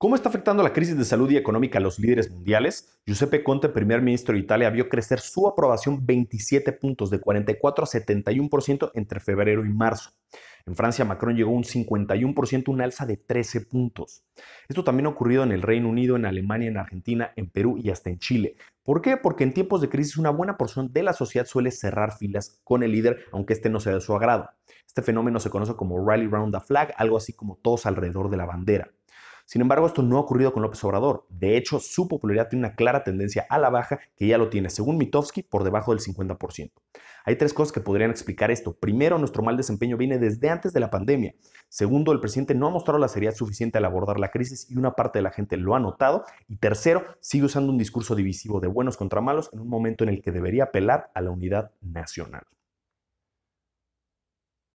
¿Cómo está afectando la crisis de salud y económica a los líderes mundiales? Giuseppe Conte, primer ministro de Italia, vio crecer su aprobación 27 puntos, de 44 a 71% entre febrero y marzo. En Francia, Macron llegó a un 51%, un alza de 13 puntos. Esto también ha ocurrido en el Reino Unido, en Alemania, en Argentina, en Perú y hasta en Chile. ¿Por qué? Porque en tiempos de crisis una buena porción de la sociedad suele cerrar filas con el líder, aunque este no sea de su agrado. Este fenómeno se conoce como rally round the flag, algo así como todos alrededor de la bandera. Sin embargo, esto no ha ocurrido con López Obrador. De hecho, su popularidad tiene una clara tendencia a la baja que ya lo tiene, según Mitofsky, por debajo del 50%. Hay tres cosas que podrían explicar esto. Primero, nuestro mal desempeño viene desde antes de la pandemia. Segundo, el presidente no ha mostrado la seriedad suficiente al abordar la crisis y una parte de la gente lo ha notado. Y tercero, sigue usando un discurso divisivo de buenos contra malos en un momento en el que debería apelar a la unidad nacional.